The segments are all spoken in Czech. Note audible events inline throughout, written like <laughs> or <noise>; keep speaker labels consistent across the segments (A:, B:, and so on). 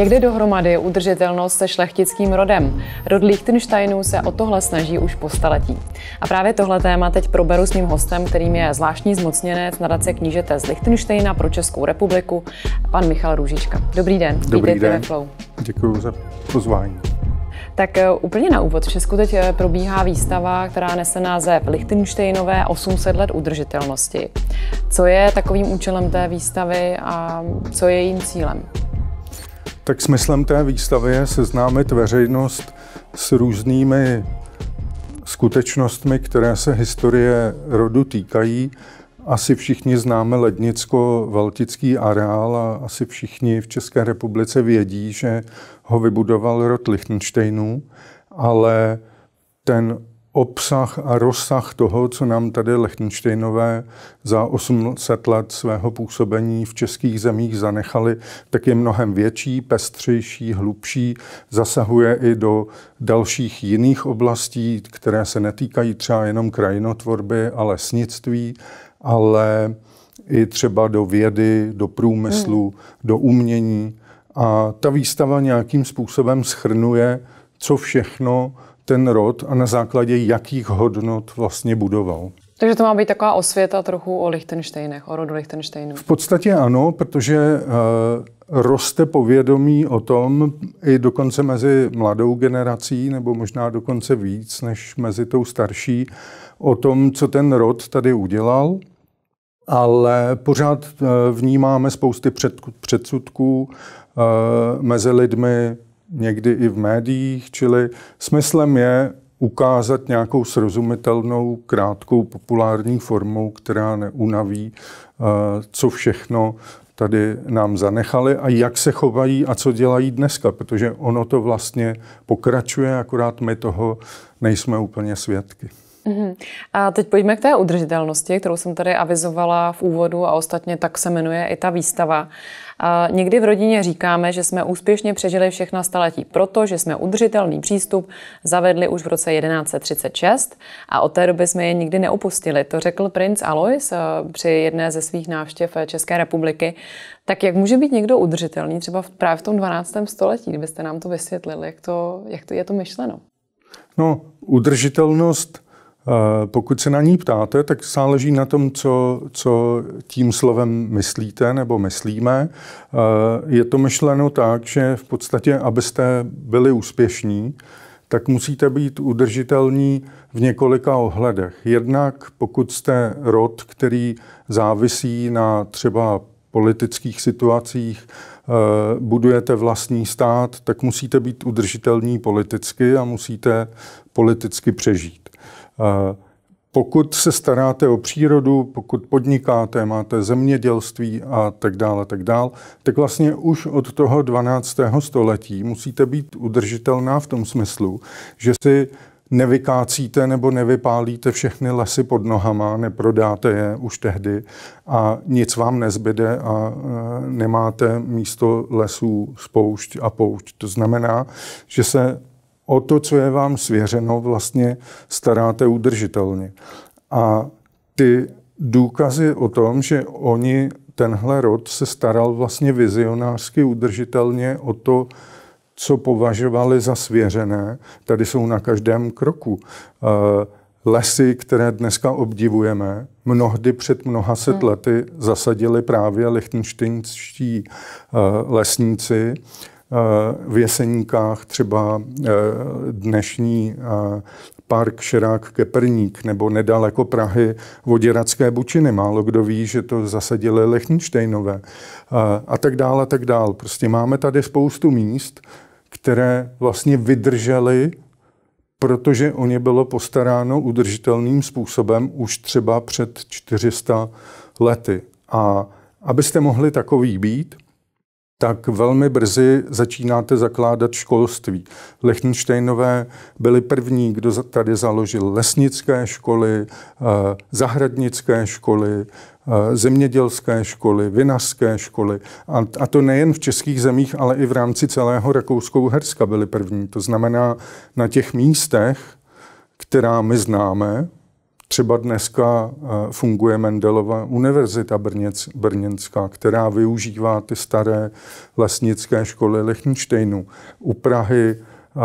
A: Jak jde dohromady udržitelnost se šlechtickým rodem? Rod Liechtensteinů se o tohle snaží už po staletí. A právě tohle téma teď proberu s mým hostem, kterým je zvláštní zmocněnec nadace knížete z Liechtensteina pro Českou republiku, pan Michal Růžička. Dobrý den, Dobrý vítejte den. ve Flow.
B: Děkuji za pozvání.
A: Tak eh, úplně na úvod. V Česku teď eh, probíhá výstava, která nese název Lichtensteinové 800 let udržitelnosti. Co je takovým účelem té výstavy a co je jejím cílem?
B: tak smyslem té výstavy je seznámit veřejnost s různými skutečnostmi, které se historie rodu týkají. Asi všichni známe Lednicko-Valtický areál a asi všichni v České republice vědí, že ho vybudoval rod Lichtensteinů, ale ten obsah a rozsah toho, co nám tady Lechtensteinové za 800 let svého působení v českých zemích zanechali, tak je mnohem větší, pestřejší, hlubší, zasahuje i do dalších jiných oblastí, které se netýkají třeba jenom krajinotvorby a lesnictví, ale i třeba do vědy, do průmyslu, hmm. do umění. A ta výstava nějakým způsobem schrnuje, co všechno ten rod a na základě jakých hodnot vlastně budoval.
A: Takže to má být taková osvěta trochu o Lichtensteinech, o rodu Lichtensteinu. V
B: podstatě ano, protože uh, roste povědomí o tom i dokonce mezi mladou generací, nebo možná dokonce víc než mezi tou starší, o tom, co ten rod tady udělal. Ale pořád uh, vnímáme spousty před, předsudků uh, mezi lidmi někdy i v médiích, čili smyslem je ukázat nějakou srozumitelnou, krátkou, populární formou, která neunaví, eh, co všechno tady nám zanechali a jak se chovají a co dělají dneska, protože ono to vlastně pokračuje, akorát my toho nejsme úplně svědky.
A: Mm-hmm. A teď pojďme k té udržitelnosti, kterou jsem tady avizovala v úvodu a ostatně tak se jmenuje i ta výstava. A někdy v rodině říkáme, že jsme úspěšně přežili všechna staletí, protože jsme udržitelný přístup zavedli už v roce 1136 a od té doby jsme je nikdy neopustili. To řekl princ Alois eh, při jedné ze svých návštěv eh, České republiky. Tak jak může být někdo udržitelný třeba právě v tom 12. století, kdybyste nám to vysvětlili, jak to, jak to je to myšleno?
B: No, udržitelnost Eh, pokud se na ní ptáte, tak záleží na tom, co, co tím slovem myslíte nebo myslíme. Eh, je to myšleno tak, že v podstatě, abyste byli úspěšní, tak musíte být udržitelní v několika ohledech. Jednak pokud jste rod, který závisí na třeba politických situacích, eh, budujete vlastní stát, tak musíte být udržitelní politicky a musíte politicky přežít. Pokud se staráte o přírodu, pokud podnikáte, máte zemědělství a tak dále, tak dále, tak vlastně už od toho 12. století musíte být udržitelná v tom smyslu, že si nevykácíte nebo nevypálíte všechny lesy pod nohama, neprodáte je už tehdy a nic vám nezbyde a e, nemáte místo lesů spoušť a poušť. To znamená, že se o to, co je vám svěřeno, vlastně staráte udržitelně. A ty důkazy o tom, že oni, tenhle rod se staral vlastně vizionářsky udržitelně o to, co považovali za svěřené, tady jsou na každém kroku. Eh, lesy, které dneska obdivujeme, mnohdy před mnoha set hmm. lety zasadili právě lichtenštejnští eh, lesníci v Jeseníkách třeba eh, dnešní eh, park Šerák Keperník nebo nedaleko Prahy Voděradské bučiny. Málo kdo ví, že to zasadili Lechnštejnové eh, a tak dále, a tak dále. Prostě máme tady spoustu míst, které vlastně vydržely protože o ně bylo postaráno udržitelným způsobem už třeba před 400 lety. A abyste mohli takový být, tak velmi brzy začínáte zakládat školství. Lechtensteinové byli první, kdo tady založil lesnické školy, eh, zahradnické školy, eh, zemědělské školy, vinařské školy. A, to nejen v českých zemích, ale i v rámci celého Rakousko-Uherska byli první. To znamená, na těch místech, která my známe, Třeba dneska eh, funguje Mendelova univerzita Brněnská, která využívá ty staré lesnické školy Lichtensteinu. U Prahy eh,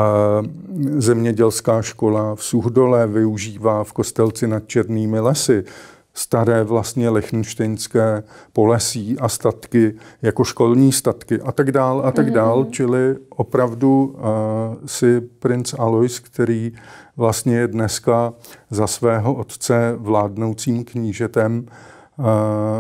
B: zemědělská škola v Suhdole využívá v Kostelci nad Černými lesy staré vlastně lechničtinské polesí a statky jako školní statky a tak dál a tak mhm. dál, mm-hmm. čili opravdu uh, si princ Alois, který vlastně je dneska za svého otce vládnoucím knížetem uh,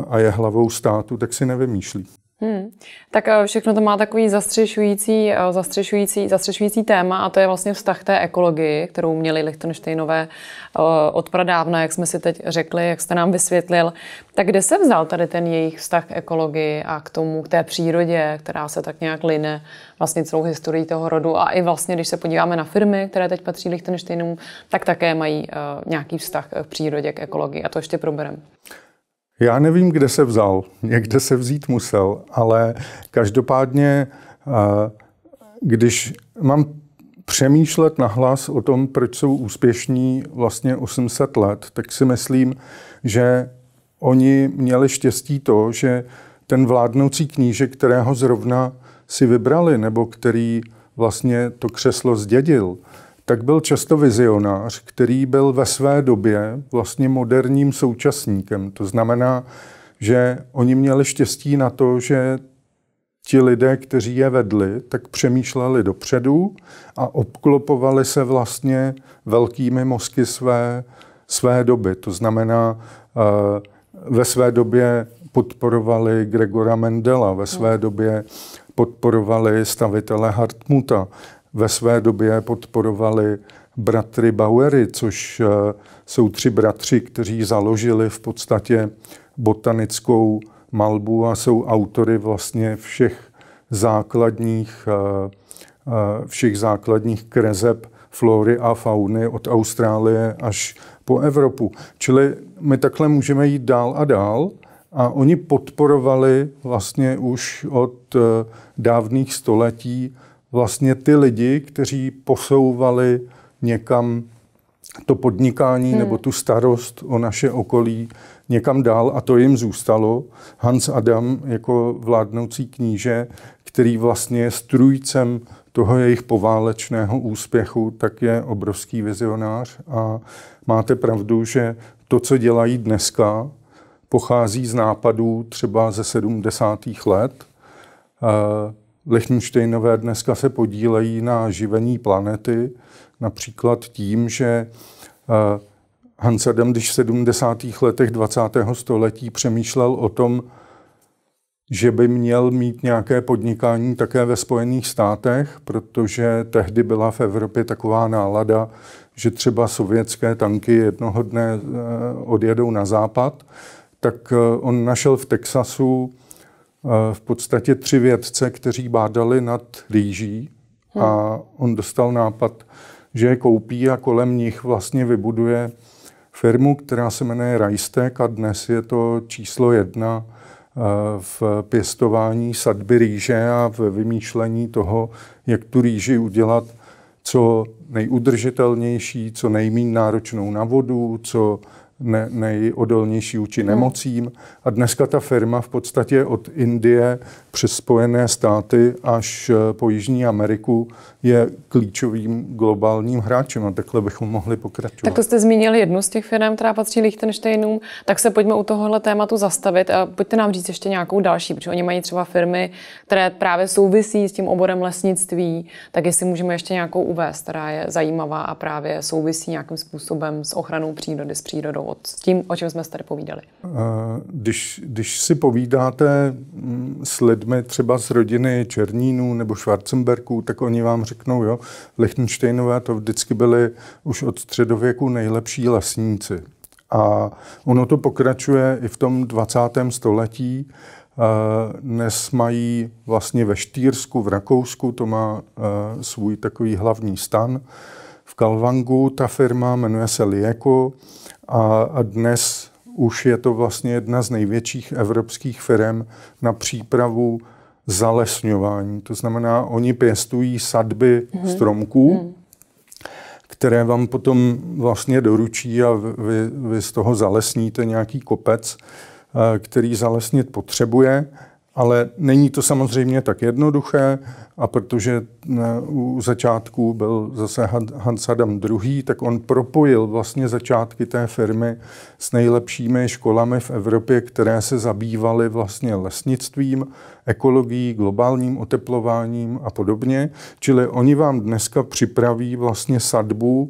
B: a je hlavou státu, tak si nevymýšlí.
A: Hmm. Tak eh, všechno to má takový zastřešující, eh, zastřešující, zastřešující téma a to je vlastně vztah té ekologii, kterou měli Lichtensteinové eh, od pradávna, jak jsme si teď řekli, jak jste nám vysvětlil. Tak kde se vzal tady ten jejich vztah k ekologii a k tomu, k té přírodě, která se tak nějak line vlastně celou historii toho rodu a i vlastně, když se podíváme na firmy, které teď patří Lichtensteinům, tak také mají nějaký vztah k přírodě, k ekologii a to ještě probereme.
B: Já nevím, kde se vzal, někde <laughs> se vzít musel, ale každopádně, když mám přemýšlet nahlas o tom, proč jsou úspěšní vlastně 800 let, tak si myslím, že oni měli štěstí to, že ten vládnoucí kníže, kterého zrovna si vybrali, nebo který vlastně to křeslo zdědil, tak byl často vizionář, který byl ve své době vlastně moderním současníkem. To znamená, že oni měli štěstí na to, že ti lidé, kteří je vedli, tak přemýšleli dopředu a obklopovali se vlastně velkými mozky své, své doby. To znamená, eh, ve své době podporovali Gregora Mendela, ve své době podporovali stavitele Hartmuta, ve své době podporovali bratry Bauery, což eh, jsou tři bratři, kteří založili v podstatě botanickou malbu a jsou autory vlastně všech základních, eh, eh, všech základních krezeb flory a fauny od Austrálie až po Evropu. Čili my takhle můžeme jít dál a dál a oni podporovali vlastně už od dávných století vlastně ty lidi, kteří posouvali někam to podnikání hmm. nebo tu starost o naše okolí někam dál a to jim zůstalo. Hans Adam jako vládnoucí kníže, který vlastně je strujcem toho jejich poválečného úspěchu, tak je obrovský vizionář a máte pravdu, že to, co dělají dneska, pochází z nápadů třeba ze 70. let, eh, Lichtensteinové dneska se podílejí na živení planety, například tím, že eh, Hans Adam, když v 70. letech 20. století přemýšlel o tom, že by měl mít nějaké podnikání také ve Spojených státech, protože tehdy byla v Evropě taková nálada, že třeba sovětské tanky jednoho dne eh, odjedou na západ, tak eh, on našel v Texasu v podstatě tři vědce, kteří bádali nad rýží hmm. a on dostal nápad, že je koupí a kolem nich vlastně vybuduje firmu, která se jmenuje Rajstek a dnes je to číslo jedna eh, v pěstování sadby rýže a v vymýšlení toho, jak tu rýži udělat co nejudržitelnější, co nejméně náročnou na vodu, co ne, nejodolnější vůči hmm. nemocím. A dneska ta firma v podstatě od Indie přes Spojené státy až eh, po Jižní Ameriku je klíčovým globálním hráčem a takhle bychom mohli pokračovat.
A: Tak to jste zmínil jednu z těch firm, která patří Liechtensteinům, tak se pojďme u tohohle tématu zastavit a pojďte nám říct ještě nějakou další, protože oni mají třeba firmy, které právě souvisí s tím oborem lesnictví, tak jestli můžeme ještě nějakou uvést, která je zajímavá a právě souvisí nějakým způsobem s ochranou přírody, s přírodou plynovod s tím, o čem jsme se tady povídali?
B: Eh, když, když si povídáte mm, s lidmi třeba z rodiny Černínů nebo Schwarzenbergů, tak oni vám řeknou, jo, Lichtensteinové to vždycky byli už od středověku nejlepší lesníci. A ono to pokračuje i v tom 20. století. Eh, dnes mají vlastně ve Štýrsku, v Rakousku, to má eh, svůj takový hlavní stan. V Kalvangu ta firma jmenuje se Lieko a dnes už je to vlastně jedna z největších evropských firm na přípravu zalesňování. To znamená, oni pěstují sadby mm-hmm. stromků, mm. které vám potom vlastně doručí a vy, vy z toho zalesníte nějaký kopec, eh, který zalesnit potřebuje. Ale není to samozřejmě tak jednoduché a protože eh, u začátku byl zase Hans Adam II., tak on propojil vlastně začátky té firmy s nejlepšími školami v Evropě, které se zabývaly vlastně lesnictvím, ekologií, globálním oteplováním a podobně. Čili oni vám dneska připraví vlastně sadbu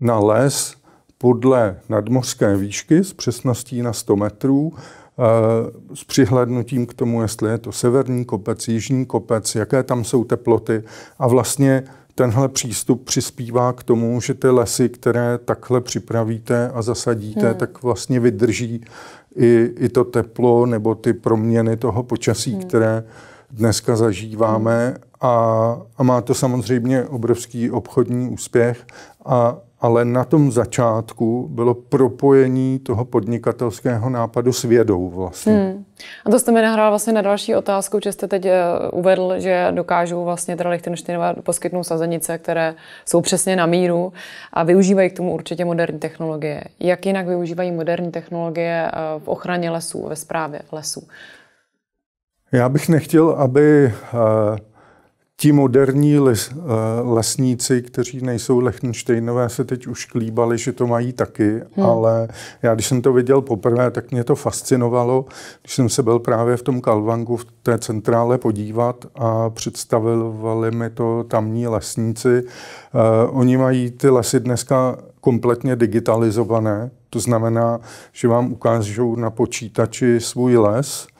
B: na les podle nadmořské výšky s přesností na 100 metrů Eh, s přihlednutím k tomu, jestli je to severní kopec, jižní kopec, jaké tam jsou teploty a vlastně tenhle přístup přispívá k tomu, že ty lesy, které takhle připravíte a zasadíte, hmm. tak vlastně vydrží i, i to teplo nebo ty proměny toho počasí, hmm. které dneska zažíváme. Hmm. A, a má to samozřejmě obrovský obchodní úspěch a ale na tom začátku bylo propojení toho podnikatelského nápadu s vědou vlastně.
A: Hmm. A to jste mi nahrál vlastně na další otázku, že jste teď eh, uvedl, že dokážou vlastně teda Lichtensteinové poskytnout sazenice, které jsou přesně na míru a využívají k tomu určitě moderní technologie. Jak jinak využívají moderní technologie eh, v ochraně lesů, ve správě lesů?
B: Já bych nechtěl, aby uh, Ti moderní les, eh, lesníci, kteří nejsou Lechtensteinové, se teď už klíbali, že to mají taky, hmm. ale já když jsem to viděl poprvé, tak mě to fascinovalo. Když jsem se byl právě v tom Kalvangu v té centrále podívat a představovali mi to tamní lesníci. Uh, oni mají ty lesy dneska kompletně digitalizované, to znamená, že vám ukážou na počítači svůj les –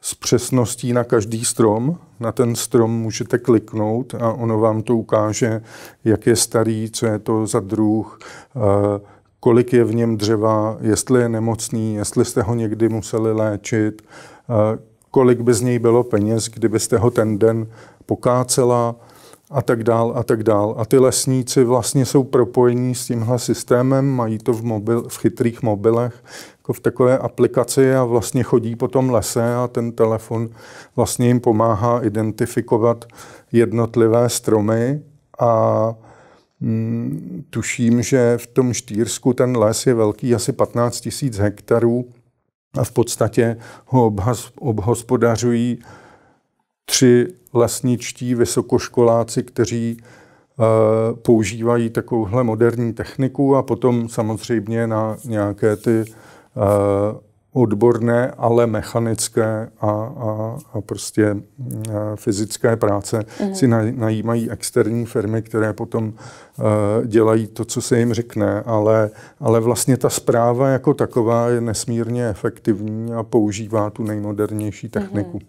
B: s přesností na každý strom. Na ten strom můžete kliknout a ono vám to ukáže, jak je starý, co je to za druh, eh, kolik je v něm dřeva, jestli je nemocný, jestli jste ho někdy museli léčit, eh, kolik by z něj bylo peněz, kdybyste ho ten den pokácela a tak dál a tak dál. A ty lesníci vlastně jsou propojení s tímhle systémem, mají to v, mobil, v chytrých mobilech, jako v takové aplikaci a vlastně chodí po tom lese a ten telefon vlastně jim pomáhá identifikovat jednotlivé stromy a mm, tuším, že v tom Štýrsku ten les je velký asi 15 000 hektarů a v podstatě ho obhospodařují tři lesničtí vysokoškoláci, kteří e, používají takovouhle moderní techniku a potom samozřejmě na nějaké ty Eh, odborné, ale mechanické a, a, a prostě a eh, fyzické práce mm. si naj, najímají externí firmy, které potom uh, dělají to, co se jim řekne, ale, ale vlastně ta zpráva jako taková je nesmírně efektivní a používá tu nejmodernější techniku. Mm.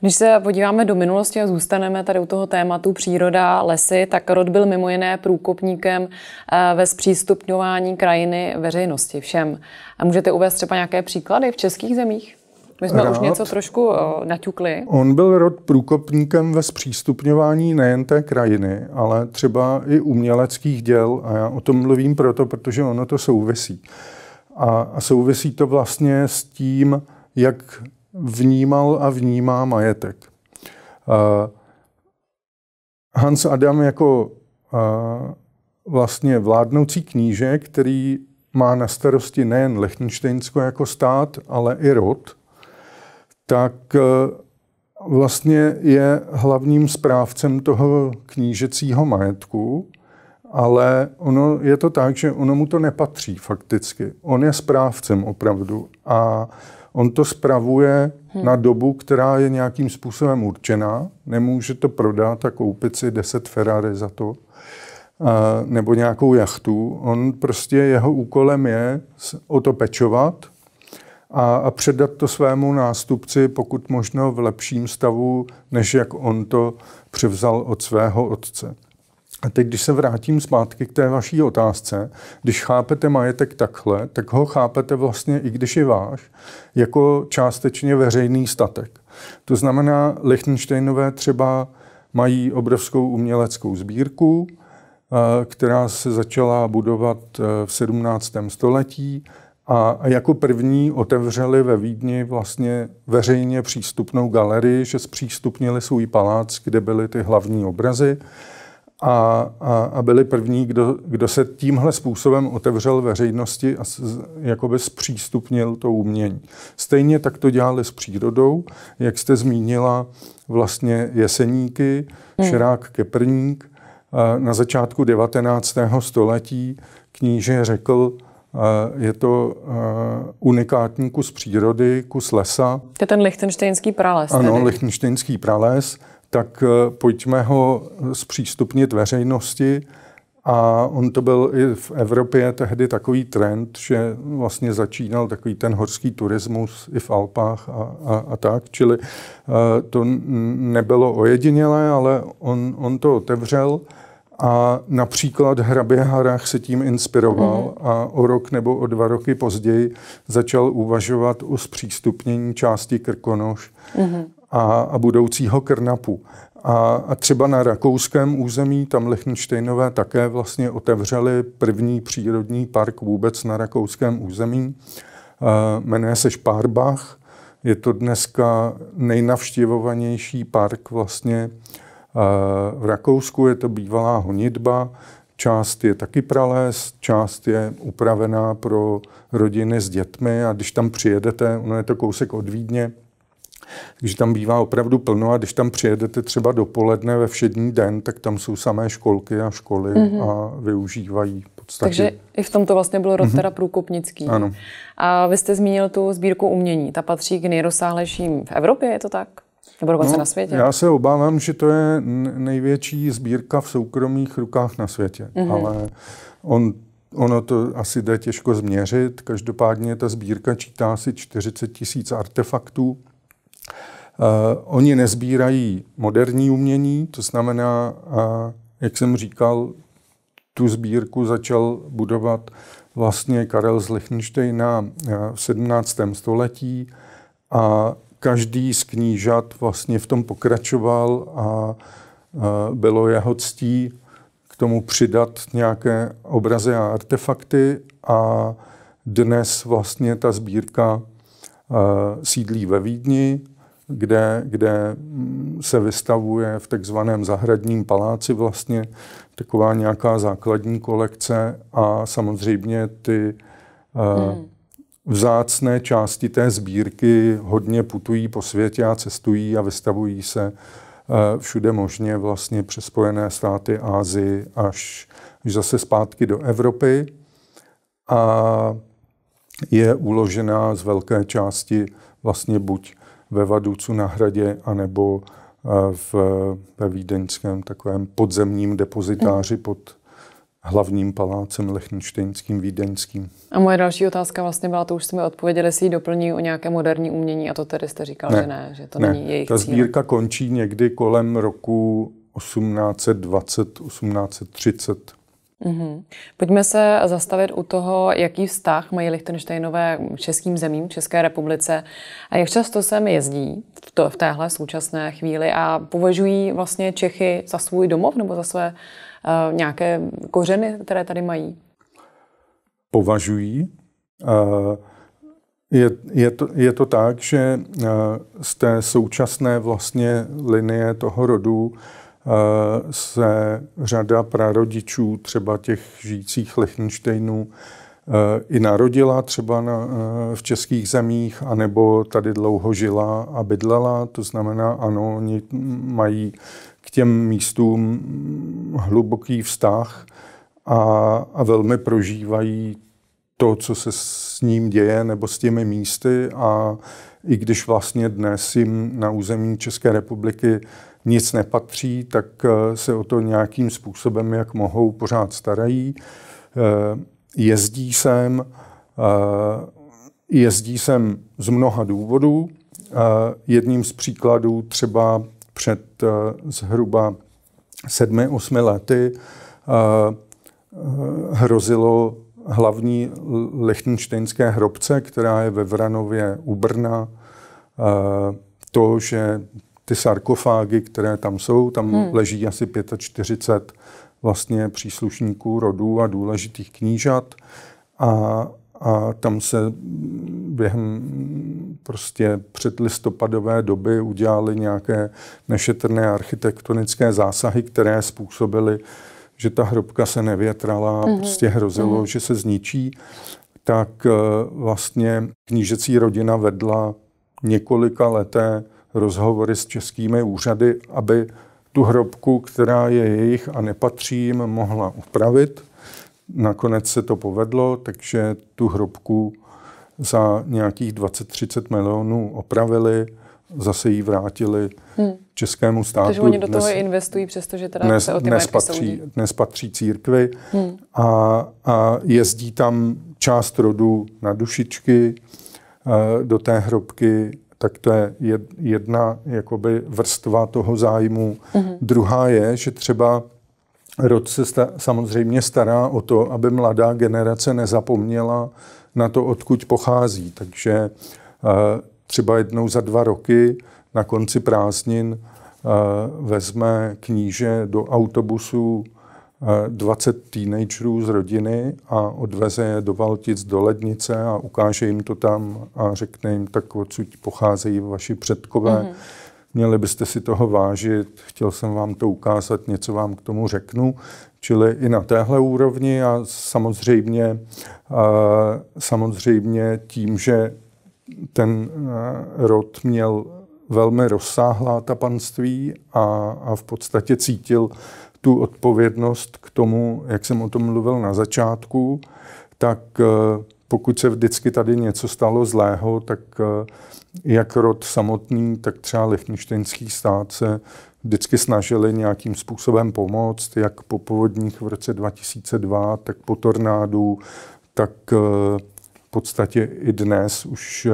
A: Když se podíváme do minulosti a zůstaneme tady u toho tématu příroda, lesy, tak Rod byl mimo jiné průkopníkem eh, ve zpřístupňování krajiny veřejnosti všem. A můžete uvést třeba nějaké příklady v českých zemích? My jsme Rád. už něco trošku eh, naťukli.
B: On byl rod průkopníkem ve zpřístupňování nejen té krajiny, ale třeba i uměleckých děl. A já o tom mluvím proto, protože ono to souvisí. A, a souvisí to vlastně s tím, jak vnímal a vnímá majetek. Eh, Hans Adam jako eh, vlastně vládnoucí kníže, který má na starosti nejen Lechtensteinsko jako stát, ale i rod, tak eh, vlastně je hlavním správcem toho knížecího majetku, ale ono je to tak, že ono mu to nepatří fakticky. On je správcem opravdu a on to spravuje hmm. na dobu, která je nějakým způsobem určená. Nemůže to prodat a koupit si 10 Ferrari za to, a, eh, nebo nějakou jachtu. On prostě, jeho úkolem je o to pečovat a, a předat to svému nástupci, pokud možno v lepším stavu, než jak on to převzal od svého otce. A teď, když se vrátím zpátky k té vaší otázce, když chápete majetek takhle, tak ho chápete vlastně, i když je váš, jako částečně veřejný statek. To znamená, Lichtensteinové třeba mají obrovskou uměleckou sbírku, eh, která se začala budovat eh, v 17. století a jako první otevřeli ve Vídni vlastně veřejně přístupnou galerii, že zpřístupnili svůj palác, kde byly ty hlavní obrazy a, a, a byli první, kdo, kdo se tímhle způsobem otevřel veřejnosti a z, jakoby zpřístupnil to umění. Stejně tak to dělali s přírodou, jak jste zmínila vlastně jeseníky, hmm. Širák Keprník. Na začátku 19. století kníže řekl, je to unikátní kus přírody, kus lesa.
A: To je ten lichtenštejnský prales. Ano,
B: lichtenštejnský prales tak eh, pojďme ho zpřístupnit veřejnosti. A on to byl i v Evropě tehdy takový trend, že vlastně začínal takový ten horský turismus i v Alpách a, a, a tak. Čili eh, to nebylo ojedinělé, ale on, on to otevřel. A například Hrabě Harach se tím inspiroval mm-hmm. a o rok nebo o dva roky později začal uvažovat o zpřístupnění části Krkonoš. Mm-hmm a, a budoucího Krnapu. A, a třeba na rakouském území, tam Lichtensteinové také vlastně otevřeli první přírodní park vůbec na rakouském území. E, jmenuje se Špárbach. Je to dneska nejnavštěvovanější park vlastně e, v Rakousku. Je to bývalá honitba. Část je taky prales, část je upravená pro rodiny s dětmi a když tam přijedete, ono je to kousek od Vídně, takže tam bývá opravdu plno a když tam přijedete třeba dopoledne ve všední den, tak tam jsou samé školky a školy mm-hmm. a mhm. využívají podstatě. Takže
A: i v tomto vlastně byl rod mm-hmm. teda průkopnický. Ano. A vy jste zmínil tu sbírku umění. Ta patří k nejrozsáhlejším v Evropě, je to tak? Nebo dokonce no, na světě? Já se
B: obávám, že to je největší sbírka v soukromých rukách na světě. Mm-hmm. Ale on Ono to asi jde těžko změřit. Každopádně ta sbírka čítá asi 40 tisíc artefaktů. Eh, oni nezbírají moderní umění, to znamená, jak jsem říkal, tu sbírku začal budovat vlastně Karel z Lichtensteina eh, v 17. století a každý z knížat vlastně v tom pokračoval a eh, bylo jeho ctí k tomu přidat nějaké obrazy a artefakty a dnes vlastně ta sbírka sídlí ve Vídni kde, kde se vystavuje v takzvaném zahradním paláci vlastně taková nějaká základní kolekce a samozřejmě ty eh, hmm. vzácné části té sbírky hodně putují po světě a cestují a vystavují se eh, všude možně vlastně přes Spojené státy, Ázii až, až zase zpátky do Evropy a je uložená z velké části vlastně buď ve Vaducu na hradě anebo eh, v, ve vídeňském takovém podzemním depozitáři mm. pod hlavním palácem Lechnštejnským vídeňským.
A: A moje další otázka vlastně byla, to už jsme odpověděli, jestli ji doplní o nějaké moderní umění a to tedy jste říkal, ne, že ne, že to ne. není jejich Ta sbírka
B: cíl. končí někdy kolem roku 1820, 1830.
A: Mm-hmm. Pojďme se zastavit u toho, jaký vztah mají Lichtensteinové českým zemím, České republice a jak často sem jezdí v, to, v téhle současné chvíli a považují vlastně Čechy za svůj domov nebo za své uh, nějaké kořeny, které tady mají?
B: Považují. Uh, je, je, to, je to tak, že uh, z té současné vlastně linie toho rodu uh, se řada prarodičů třeba těch žijících Lichtensteinů e, i narodila třeba na, e, v českých zemích, anebo tady dlouho žila a bydlela. To znamená, ano, oni mají k těm místům hluboký vztah a, a velmi prožívají to, co se s ním děje nebo s těmi místy a i když vlastně dnes jim na území České republiky nic nepatří, tak eh, se o to nějakým způsobem, jak mohou, pořád starají. Eh, jezdí sem, eh, jezdí sem z mnoha důvodů. Jedním z příkladů třeba před zhruba sedmi, osmi lety hrozilo hlavní lechtenštejnské hrobce, která je ve Vranově u Brna, to, že ty sarkofágy, které tam jsou, tam hmm. leží asi 45 vlastně příslušníků rodů a důležitých knížat a, a tam se během prostě předlistopadové doby udělali nějaké nešetrné architektonické zásahy, které způsobily, že ta hrobka se nevětrala a hmm prostě hrozilo, hmm že se zničí, tak eh, vlastně knížecí rodina vedla několika leté rozhovory s českými úřady, aby tu hrobku, která je jejich a nepatří jim, mohla upravit. Nakonec se to povedlo, takže tu hrobku za nějakých 20-30 milionů opravili, zase ji vrátili hmm. českému státu. Takže oni do toho
A: investují, přestože teda dnes, se o dnes patří,
B: dnes patří církvi hmm. a, a jezdí tam část rodu na dušičky eh, do té hrobky tak to je jedna jakoby vrstva toho zájmu. Mm-hmm. Druhá je, že třeba Rod se sta- samozřejmě stará o to, aby mladá generace nezapomněla na to, odkud pochází. Takže uh, třeba jednou za dva roky na konci prázdnin uh, vezme kníže do autobusu 20 eh, teenagerů z rodiny a odveze je do Valtic, do lednice a ukáže jim to tam a řekne jim, tak odsud pocházejí vaši předkové. Mm-hmm. Měli byste si toho vážit, chtěl jsem vám to ukázat, něco vám k tomu řeknu. Čili i na téhle úrovni a samozřejmě, eh, samozřejmě tím, že ten eh, rod měl velmi rozsáhlá ta panství a, a v podstatě cítil, tu odpovědnost k tomu, jak jsem o tom mluvil na začátku, tak eh, pokud se vždycky tady něco stalo zlého, tak eh, jak rod samotný, tak třeba lechništejnský stát se vždycky snažili nějakým způsobem pomoct, jak po povodních v roce 2002, tak po tornádu, tak eh, v podstatě i dnes už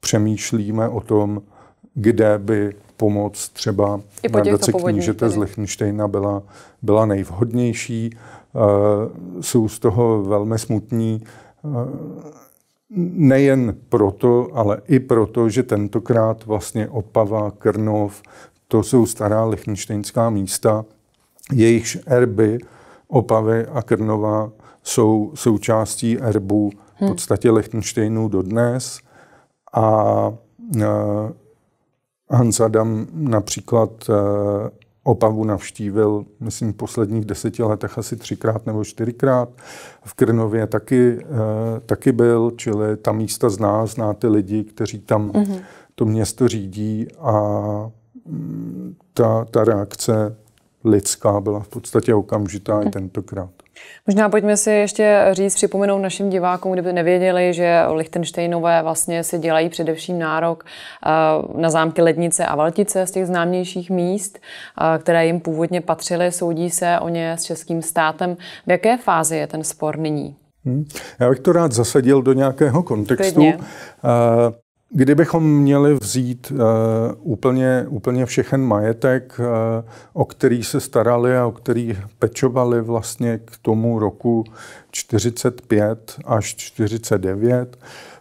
B: přemýšlíme o tom, kde by pomoc třeba I po nadace knížete tady. z Lichtensteina byla, byla nejvhodnější. Uh, jsou z toho velmi smutní uh, nejen proto, ale i proto, že tentokrát vlastně Opava, Krnov, to jsou stará lichtenštejnská místa, jejichž erby Opavy a Krnova jsou součástí erbu v hm. podstatě Lichtensteinů dodnes a eh, Hans Adam například eh, Opavu navštívil, myslím, v posledních deseti letech asi třikrát nebo čtyřikrát. V Krnově taky, eh, taky byl, čili ta místa zná, zná ty lidi, kteří tam mm-hmm. to město řídí a mm, ta, ta reakce lidská byla v podstatě okamžitá mm. i mhm. tentokrát.
A: Možná pojďme si ještě říct, připomenout našim divákům, kdyby nevěděli, že Lichtensteinové vlastně si dělají především nárok eh, na zámky Lednice a Valtice z těch známějších míst, eh, které jim původně patřily, soudí se o ně s českým státem. V jaké fázi je ten spor nyní?
B: Hmm. Já bych to rád zasadil do nějakého kontextu. Klidně. Eh, Kdybychom měli vzít uh, úplně, úplně všechen majetek, uh, o který se starali a o který pečovali vlastně k tomu roku 45 až 49,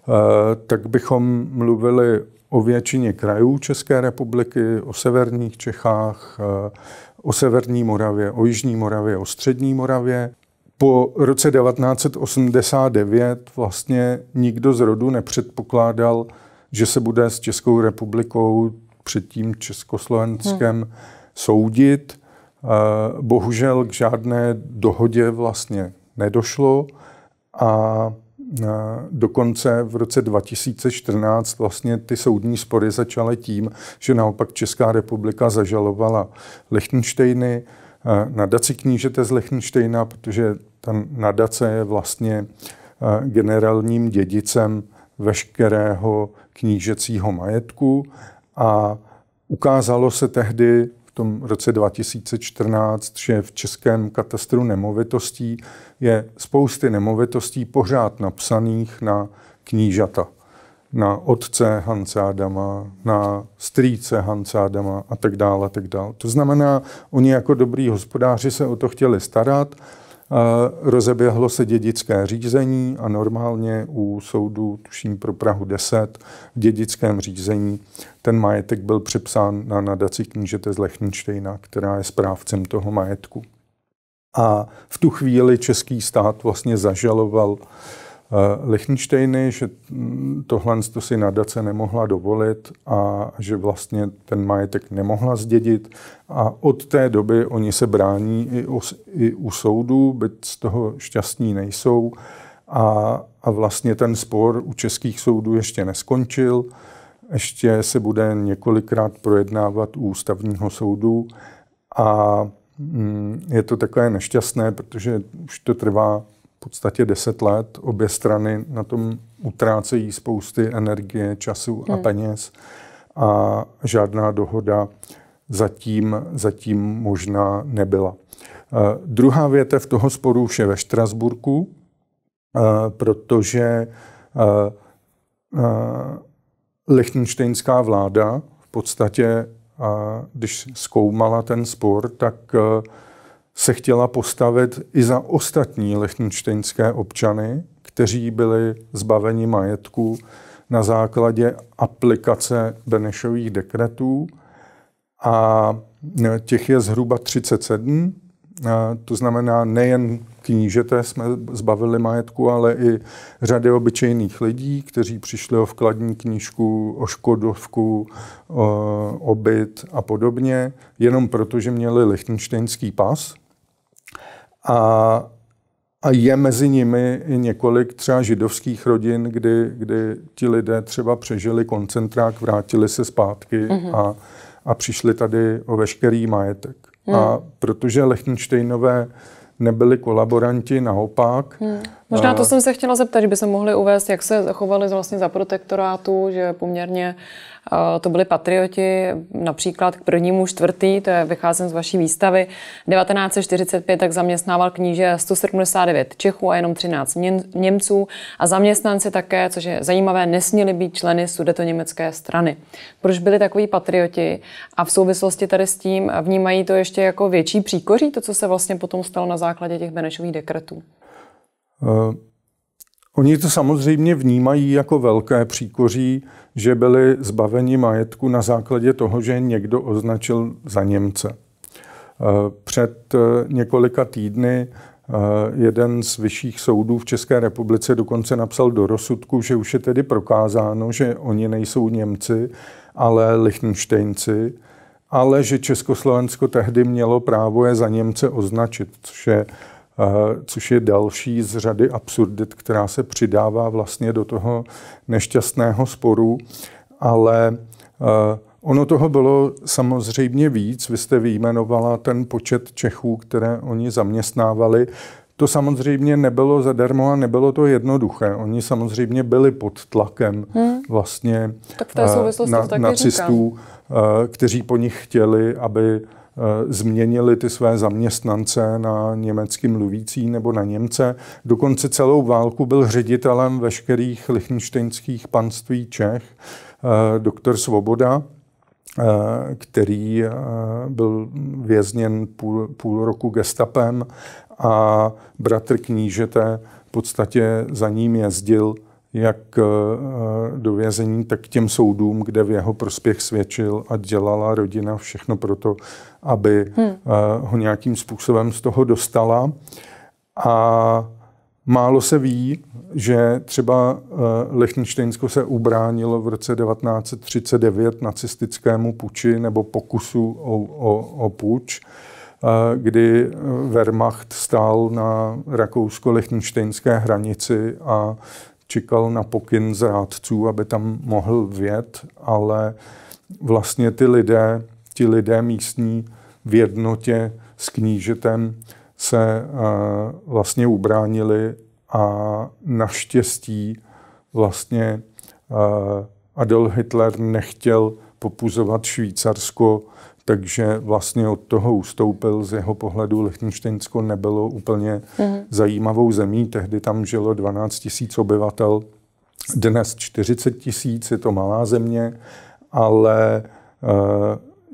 B: uh, eh, tak bychom mluvili o většině krajů České republiky, o severních Čechách, uh, o severní Moravě, o jižní Moravě, o střední Moravě po roce 1989 vlastně nikdo z rodu nepředpokládal, že se bude s Českou republikou, předtím Československem, hmm. soudit. Eh, bohužel k žádné dohodě vlastně nedošlo a eh, dokonce v roce 2014 vlastně ty soudní spory začaly tím, že naopak Česká republika zažalovala Lichtensteiny, eh, nadaci knížete z Lechtensteina, protože ta nadace je vlastně generálním dědicem veškerého knížecího majetku a ukázalo se tehdy v tom roce 2014, že v českém katastru nemovitostí je spousty nemovitostí pořád napsaných na knížata. Na otce Hance Adama, na strýce Hance Adama a tak a tak dále. To znamená, oni jako dobrý hospodáři se o to chtěli starat, Rozeběhlo se dědické řízení a normálně u soudu, tuším pro Prahu 10, v dědickém řízení ten majetek byl přepsán na nadaci knížete z Lechnštejna, která je správcem toho majetku. A v tu chvíli český stát vlastně zažaloval uh, Eh, Lichtensteiny, že mm, tohle to si nadace nemohla dovolit a že vlastně ten majetek nemohla zdědit a od té doby oni se brání i, os, i u soudu, byť z toho šťastní nejsou a, a vlastně ten spor u českých soudů ještě neskončil, ještě se bude několikrát projednávat u ústavního soudu a mm, je to takové nešťastné, protože už to trvá podstatě deset let. Obě strany na tom utrácejí spousty energie, času a hmm. peněz a žádná dohoda zatím, zatím možná nebyla. Uh, druhá větev toho sporu už je ve Štrasburku, uh, protože uh, uh, lichtenštejnská vláda v podstatě, uh, když zkoumala ten spor, tak uh, se chtěla postavit i za ostatní lechničtejnské občany, kteří byli zbaveni majetku na základě aplikace Benešových dekretů a těch je zhruba 37. To znamená, nejen knížete jsme zbavili majetku, ale i řady obyčejných lidí, kteří přišli o vkladní knížku, o škodovku, o byt a podobně, jenom protože měli lichtenštejnský pas – a, a je mezi nimi i několik třeba židovských rodin, kdy, kdy ti lidé třeba přežili koncentrák, vrátili se zpátky mm-hmm. a, a přišli tady o veškerý majetek. Mm. A hmm. protože Lechtensteinové nebyli kolaboranti, naopak. Hmm. Možná to jsem
A: se chtěla zeptat, že by se mohli uvést, jak se chovali vlastně za protektorátu, že poměrně to byli patrioti například k prvnímu čtvrtý, to je vycházen z vaší výstavy, 1945 tak zaměstnával kníže 179 Čechů a jenom 13 Němců a zaměstnanci také, což je zajímavé, nesměli být členy německé strany. Proč byli takový patrioti a v souvislosti tady s tím vnímají to ještě jako větší příkoří, to, co se vlastně potom stalo na základě těch Benešových dekretů?
B: Uh. Oni to samozřejmě vnímají jako velké příkoří, že byli zbaveni majetku na základě toho, že někdo označil za Němce. Eh, před eh, několika týdny eh, jeden z vyšších soudů v České republice dokonce napsal do rozsudku, že už je tedy prokázáno, že oni nejsou Němci, ale Lichtenštejnci, ale že Československo tehdy mělo právo je za Němce označit, což je Eh, což je další z řady absurdit, která se přidává vlastně do toho nešťastného sporu, ale eh, ono toho bylo samozřejmě víc. Vy jste vyjmenovala ten počet Čechů, které oni zaměstnávali. To samozřejmě nebylo zadarmo a nebylo to jednoduché. Oni samozřejmě byli pod tlakem hmm. vlastně tak v té eh, na, nacistů, říkám. kteří po nich chtěli, aby Eh, změnili ty své zaměstnance na německy mluvící nebo na Němce. Dokonce celou válku byl ředitelem veškerých lichtenštejnských panství Čech, eh, doktor Svoboda, eh, který byl vězněn půl, půl roku gestapem a bratr knížete v podstatě za ním jezdil jak eh, do vězení, tak k těm soudům, kde v jeho prospěch svědčil a dělala rodina všechno pro to, aby hmm. Eh, ho nějakým způsobem z toho dostala. A málo se ví, že třeba eh, Lichtensteinsko se ubránilo v roce 1939 nacistickému puči nebo pokusu o, o, o puč kdy Wehrmacht stál na rakousko-lichtenštejnské hranici a čekal na pokyn z rádců, aby tam mohl vjet, ale vlastně ty lidé, ti lidé místní v jednotě s knížetem se uh, vlastně ubránili a naštěstí vlastně uh, Adolf Hitler nechtěl popuzovat Švýcarsko takže vlastně od toho ustoupil. Z jeho pohledu Lichtensteinsko nebylo úplně mm-hmm. zajímavou zemí. Tehdy tam žilo 12 tisíc obyvatel, dnes 40 tisíc, je to malá země, ale eh,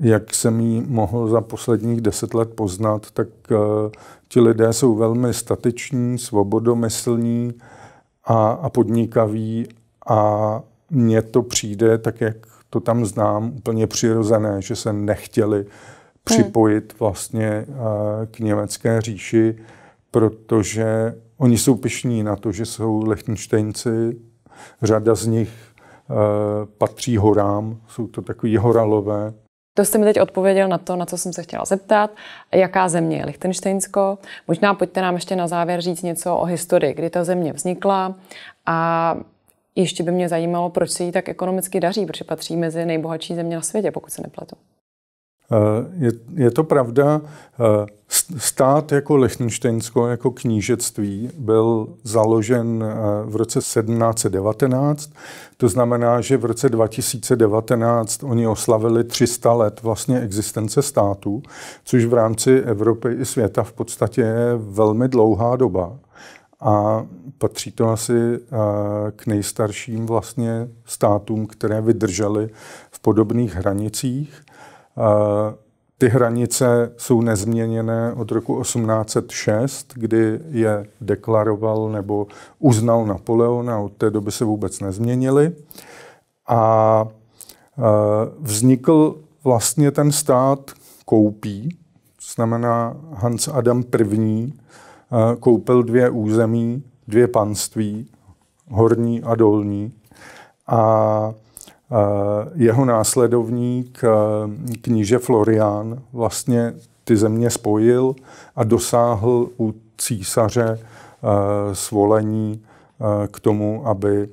B: jak jsem ji mohl za posledních deset let poznat, tak eh, ti lidé jsou velmi stateční, svobodomyslní a, a podnikaví a mně to přijde tak, jak to tam znám úplně přirozené, že se nechtěli připojit hmm. vlastně eh, k německé říši, protože oni jsou pišní na to, že jsou lechtenštejnci, řada z nich eh, patří horám, jsou to takový horalové,
A: to jste mi teď odpověděl na to, na co jsem se chtěla zeptat. Jaká země je Lichtensteinsko? Možná pojďte nám ještě na závěr říct něco o historii, kdy ta země vznikla a ještě by mě zajímalo, proč se jí tak ekonomicky daří, protože patří mezi nejbohatší země na světě, pokud se nepletu.
B: Eh, je, je to pravda, eh, stát jako Lechtensteinsko, jako knížectví byl založen eh, v roce 1719, to znamená, že v roce 2019 oni oslavili 300 let vlastně existence státu, což v rámci Evropy i světa v podstatě je velmi dlouhá doba a patří to asi eh, k nejstarším vlastně státům, které vydržely v podobných hranicích. Eh, ty hranice jsou nezměněné od roku 1806, kdy je deklaroval nebo uznal Napoleon a od té doby se vůbec nezměnily. A eh, vznikl vlastně ten stát koupí, to znamená Hans Adam I., koupil dvě území, dvě panství, horní a dolní. A jeho následovník kníže Florián vlastně ty země spojil a dosáhl u císaře svolení k tomu, aby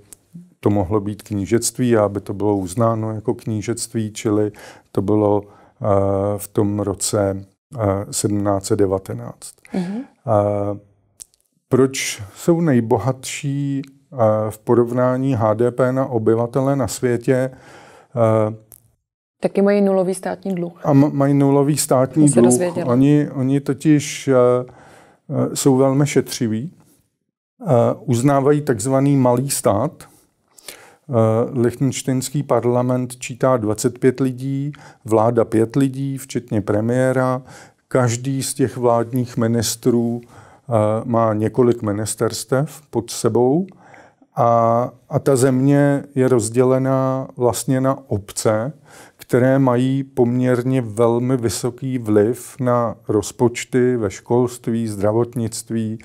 B: to mohlo být knížectví a aby to bylo uznáno jako knížectví, čili to bylo v tom roce 1719. Mm-hmm. Proč jsou nejbohatší v porovnání HDP na obyvatele na světě?
A: Taky mají nulový státní dluh.
B: A mají nulový státní dluh. Oni, oni totiž jsou velmi šetřiví, uznávají takzvaný malý stát – Eh, Lichtenštejnský parlament čítá 25 lidí, vláda 5 lidí, včetně premiéra. Každý z těch vládních ministrů eh, má několik ministerstev pod sebou a, a ta země je rozdělená vlastně na obce, které mají poměrně velmi vysoký vliv na rozpočty ve školství, zdravotnictví,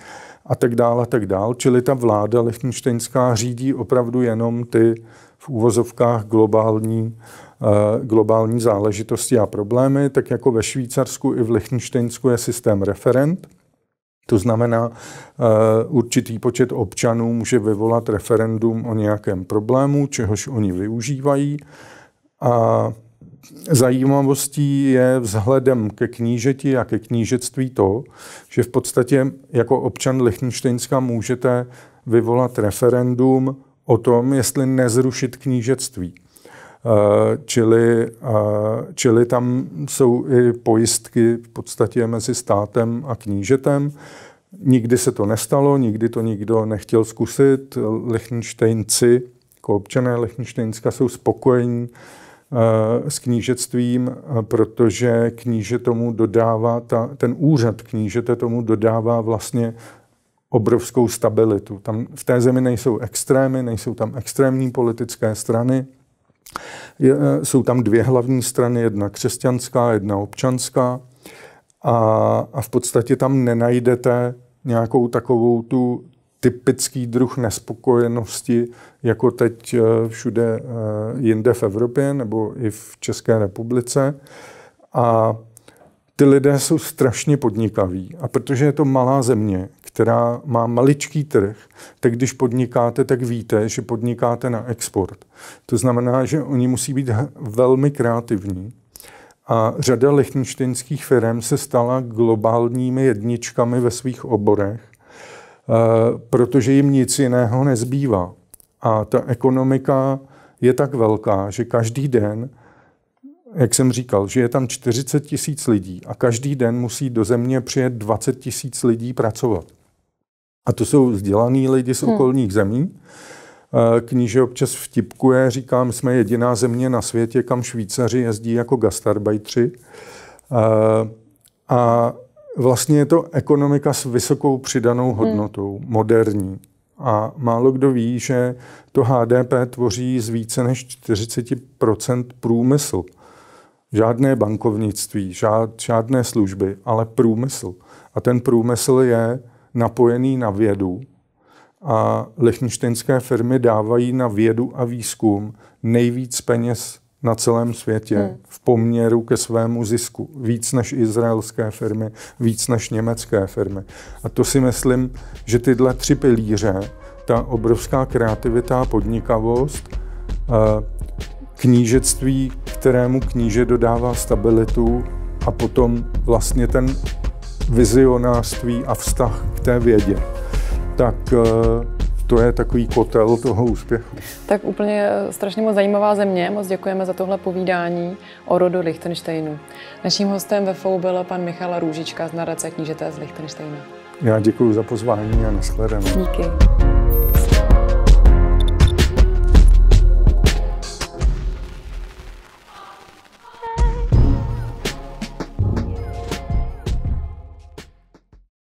B: a tak dále, a tak dále. Čili ta vláda lechtenštejnská řídí opravdu jenom ty v úvozovkách globální, uh, globální záležitosti a problémy, tak jako ve Švýcarsku i v Lichtensteinsku je systém referent, to znamená, eh, určitý počet občanů může vyvolat referendum o nějakém problému, čehož oni využívají. A zajímavostí je vzhledem ke knížeti a ke knížectví to, že v podstatě jako občan Lichtensteinska můžete vyvolat referendum o tom, jestli nezrušit knížectví. Eh, čili, eh, čili tam jsou i pojistky v podstatě mezi státem a knížetem. Nikdy se to nestalo, nikdy to nikdo nechtěl zkusit. Lichtensteinci, jako občané Lichtensteinska, jsou spokojení Eh, s knížectvím, eh, protože kníže tomu dodává, ta, ten úřad knížete tomu dodává vlastně obrovskou stabilitu. Tam v té zemi nejsou extrémy, nejsou tam extrémní politické strany, je, eh, jsou tam dvě hlavní strany, jedna křesťanská, jedna občanská a, a v podstatě tam nenajdete nějakou takovou tu typický druh nespokojenosti, jako teď eh, všude eh, jinde v Evropě nebo i v České republice. A ty lidé jsou strašně podnikaví. A protože je to malá země, která má maličký trh, tak když podnikáte, tak víte, že podnikáte na export. To znamená, že oni musí být velmi kreativní. A řada lichtenštinských firm se stala globálními jedničkami ve svých oborech Eh, protože jim nic jiného nezbývá. A ta ekonomika je tak velká, že každý den, jak jsem říkal, že je tam 40 tisíc lidí a každý den musí do země přijet 20 tisíc lidí pracovat. A to jsou vzdělaní lidi z hmm. okolních hmm. zemí. Eh, kníže občas vtipkuje, říkám, jsme jediná země na světě, kam Švýcaři jezdí jako gastarbajtři. Eh, a vlastně je to ekonomika s vysokou přidanou hodnotou, hmm. moderní. A málo kdo ví, že to HDP tvoří z více než 40 průmysl. Žádné bankovnictví, žád, žádné služby, ale průmysl. A ten průmysl je napojený na vědu. A lechništinské firmy dávají na vědu a výzkum nejvíc peněz na celém světě hmm. v poměru ke svému zisku. Víc než izraelské firmy, víc než německé firmy. A to si myslím, že tyhle tři pilíře, ta obrovská kreativita a podnikavost, eh, knížectví, kterému kníže dodává stabilitu a potom vlastně ten vizionářství a vztah k té vědě, tak eh, to je takový kotel toho úspěchu.
A: Tak úplně eh, strašně moc zajímavá země. Moc děkujeme za tohle povídání o rodu Lichtensteinu. Naším hostem ve FOU byl pan Michal Růžička z nadace knížete z Lichtensteina.
B: Já děkuji za pozvání a nashledanou.
A: Díky.